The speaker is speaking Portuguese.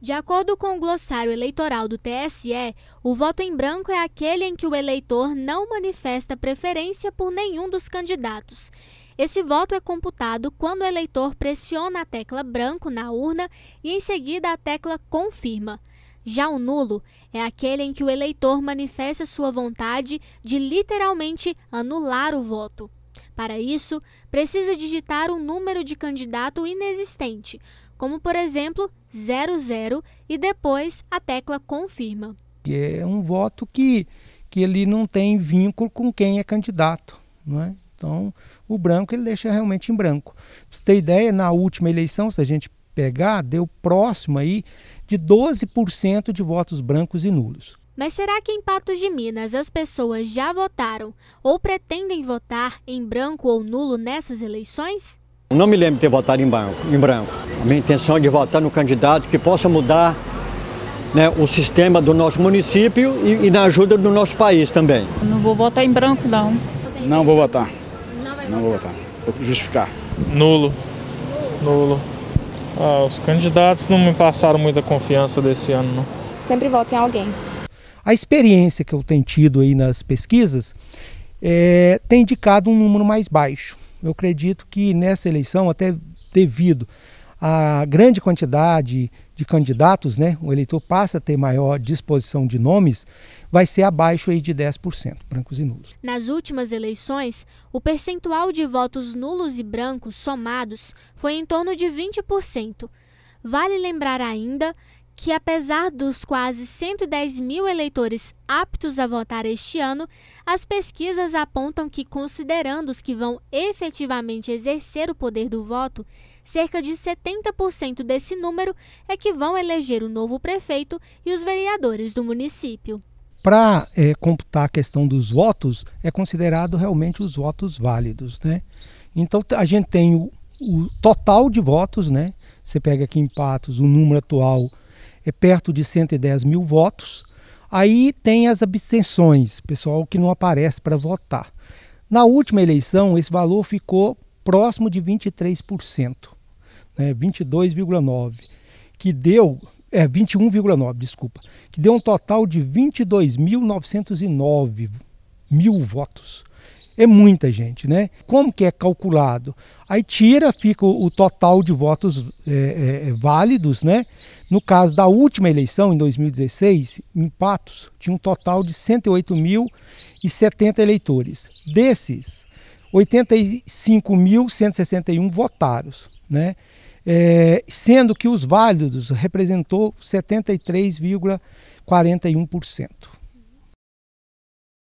De acordo com o glossário eleitoral do TSE, o voto em branco é aquele em que o eleitor não manifesta preferência por nenhum dos candidatos. Esse voto é computado quando o eleitor pressiona a tecla branco na urna e em seguida a tecla confirma. Já o nulo é aquele em que o eleitor manifesta sua vontade de literalmente anular o voto. Para isso, precisa digitar um número de candidato inexistente, como por exemplo 00 e depois a tecla confirma. É um voto que, que ele não tem vínculo com quem é candidato. Não é? Então, o branco ele deixa realmente em branco. Pra você ter ideia, na última eleição, se a gente pegar, deu próximo aí de 12% de votos brancos e nulos. Mas será que em Patos de Minas as pessoas já votaram ou pretendem votar em branco ou nulo nessas eleições? Não me lembro de ter votado em branco. Em branco. A minha intenção é de votar no candidato que possa mudar né, o sistema do nosso município e, e, na ajuda do nosso país também. Não vou votar em branco, não. Não vou votar. Não, vou votar. Vou justificar. Nulo. Nulo. Ah, os candidatos não me passaram muita confiança desse ano, não. Sempre voto em alguém. A experiência que eu tenho tido aí nas pesquisas é, tem indicado um número mais baixo. Eu acredito que nessa eleição, até devido à grande quantidade de candidatos, né, o eleitor passa a ter maior disposição de nomes, vai ser abaixo aí de 10%, brancos e nulos. Nas últimas eleições, o percentual de votos nulos e brancos somados foi em torno de 20%. Vale lembrar ainda que, apesar dos quase 110 mil eleitores aptos a votar este ano, as pesquisas apontam que, considerando os que vão efetivamente exercer o poder do voto, cerca de 70% desse número é que vão eleger o novo prefeito e os vereadores do município. Para é, computar a questão dos votos, é considerado realmente os votos válidos. Né? Então a gente tem o, o total de votos, né? Você pega aqui em Patos o número atual é perto de 110 mil votos. Aí tem as abstenções, pessoal que não aparece para votar. Na última eleição, esse valor ficou próximo de 23%, né, 22,9%, que deu, é 21,9%, desculpa, que deu um total de 22.909 mil votos. É muita gente, né? Como que é calculado? Aí tira, fica o, o total de votos é, é, é válidos, né? No caso da última eleição, em 2016, em Patos, tinha um total de 108.070 eleitores. Desses, 85.161 votaram, né? É, sendo que os válidos representou 73,41%.